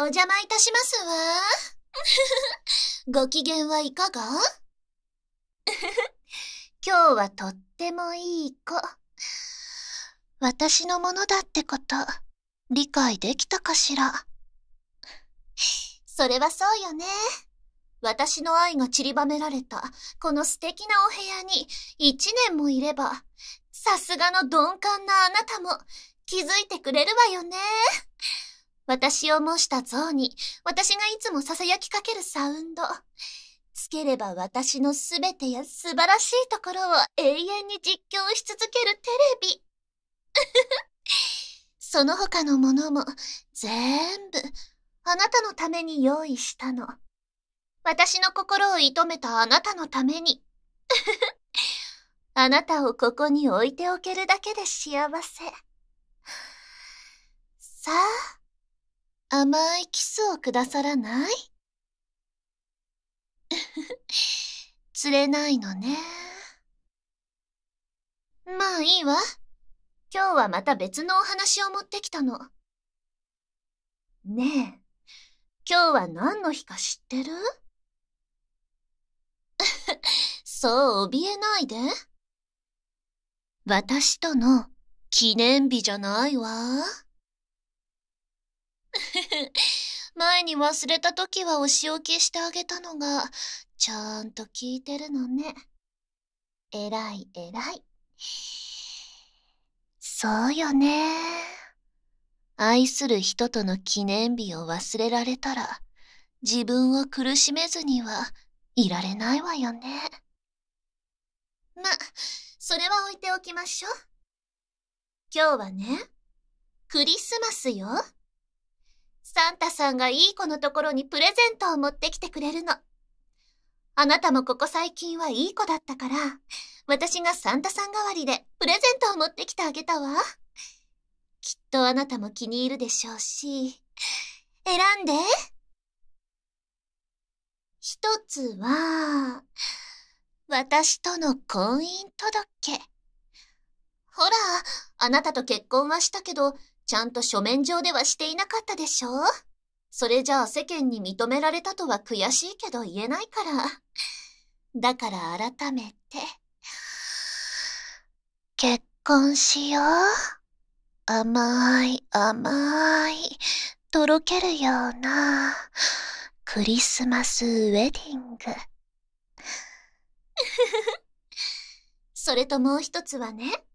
お邪魔いたしますわ。ご機嫌はいかが 今日はとってもいい子。私のものだってこと、理解できたかしら。それはそうよね。私の愛が散りばめられた、この素敵なお部屋に一年もいれば、さすがの鈍感なあなたも気づいてくれるわよね。私を模した像に、私がいつも囁きかけるサウンド。つければ私のすべてや素晴らしいところを永遠に実況し続けるテレビ。その他のものも、ぜーんぶ、あなたのために用意したの。私の心を射止めたあなたのために。あなたをここに置いておけるだけで幸せ。さあ。甘いキスをくださらない 釣れないのね。まあいいわ。今日はまた別のお話を持ってきたの。ねえ、今日は何の日か知ってる そう怯えないで。私との記念日じゃないわ。前に忘れた時はお仕置きしてあげたのが、ちゃんと聞いてるのね。えらいえらい。そうよね。愛する人との記念日を忘れられたら、自分を苦しめずにはいられないわよね。ま、それは置いておきましょう。今日はね、クリスマスよ。サンタさんがいい子のところにプレゼントを持ってきてくれるの。あなたもここ最近はいい子だったから、私がサンタさん代わりでプレゼントを持ってきてあげたわ。きっとあなたも気に入るでしょうし、選んで。一つは、私との婚姻届。ほら、あなたと結婚はしたけど、ちゃんと書面上ではしていなかったでしょそれじゃあ世間に認められたとは悔しいけど言えないから。だから改めて。結婚しよう。甘い甘い、とろけるような、クリスマスウェディング。それともう一つはね、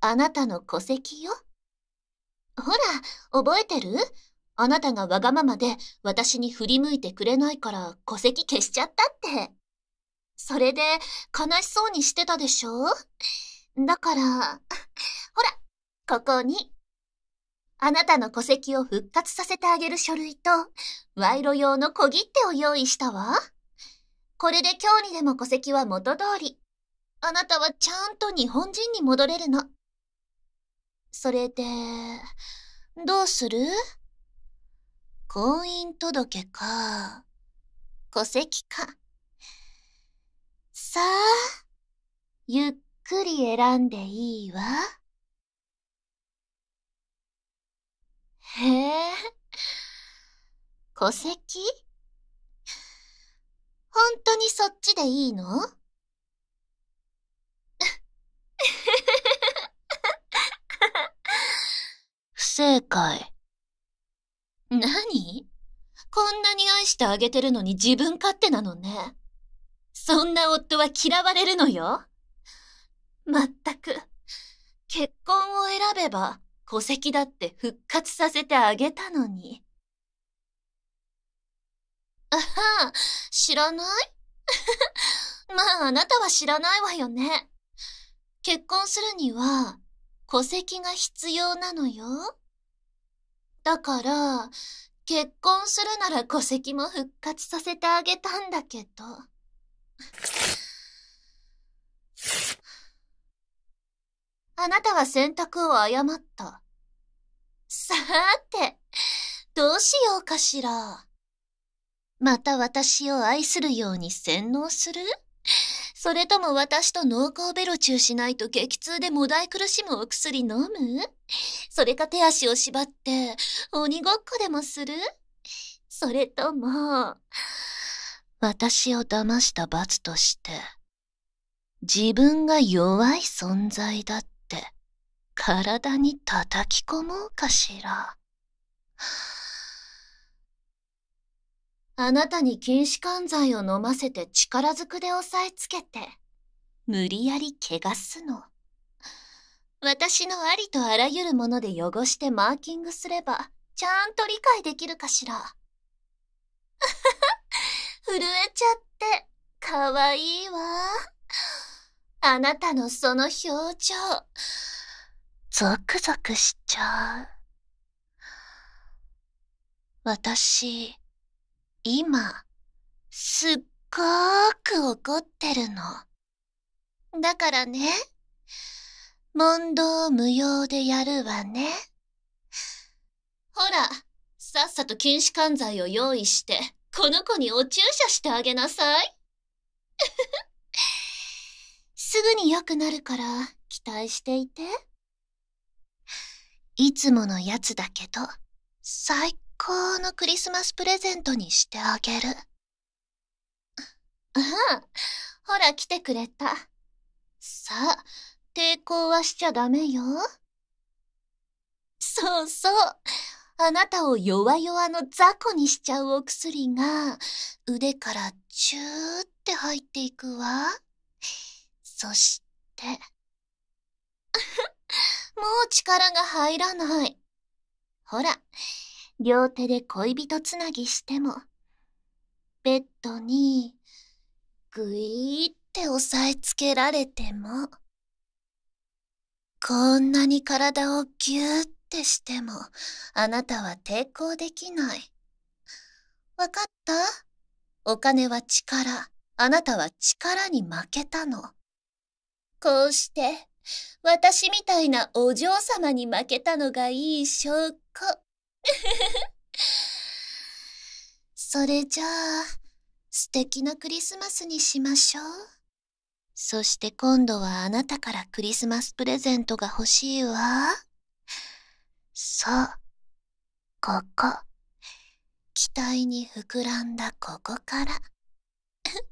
あなたの戸籍よ。ほら、覚えてるあなたがわがままで私に振り向いてくれないから戸籍消しちゃったって。それで悲しそうにしてたでしょだから、ほら、ここに。あなたの戸籍を復活させてあげる書類と、賄賂用の小切手を用意したわ。これで今日にでも戸籍は元通り。あなたはちゃんと日本人に戻れるの。それで、どうする婚姻届か、戸籍か。さあ、ゆっくり選んでいいわ。へえ、戸籍本当にそっちでいいの正解。何こんなに愛してあげてるのに自分勝手なのね。そんな夫は嫌われるのよ。まったく、結婚を選べば戸籍だって復活させてあげたのに。あはあ、知らない まああなたは知らないわよね。結婚するには戸籍が必要なのよ。だから、結婚するなら戸籍も復活させてあげたんだけど。あなたは選択を誤った。さーて、どうしようかしら。また私を愛するように洗脳するそれとも私と濃厚ベロチューしないと激痛でもだい苦しむお薬飲むそれか手足を縛って鬼ごっこでもするそれとも、私を騙した罰として、自分が弱い存在だって体に叩き込もうかしら。あなたに禁止管剤を飲ませて力ずくで押さえつけて、無理やり怪我すの。私のありとあらゆるもので汚してマーキングすれば、ちゃんと理解できるかしら。震えちゃって、かわいいわ。あなたのその表情、ゾクゾクしちゃう。私、今、すっごーく怒ってるの。だからね、問答無用でやるわね。ほら、さっさと禁止管剤を用意して、この子にお注射してあげなさい。すぐに良くなるから期待していて。いつものやつだけど、最高のクリスマスプレゼントにしてあげる。うん、ほら来てくれた。さあ、抵抗はしちゃダメよ。そうそう。あなたを弱々の雑魚にしちゃうお薬が腕からチューって入っていくわ。そして。もう力が入らない。ほら、両手で恋人つなぎしても、ベッドに、ぐいーって押さえつけられても、こんなに体をぎゅーってしても、あなたは抵抗できない。わかったお金は力、あなたは力に負けたの。こうして、私みたいなお嬢様に負けたのがいい証拠。それじゃあ素敵なクリスマスにしましょうそして今度はあなたからクリスマスプレゼントが欲しいわそうここ期待に膨らんだここから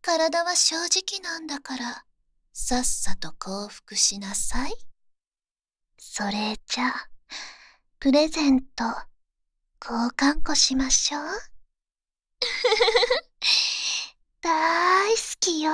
体は正直なんだからさっさと降伏しなさいそれじゃあプレゼント交換こしましょう 大好きよ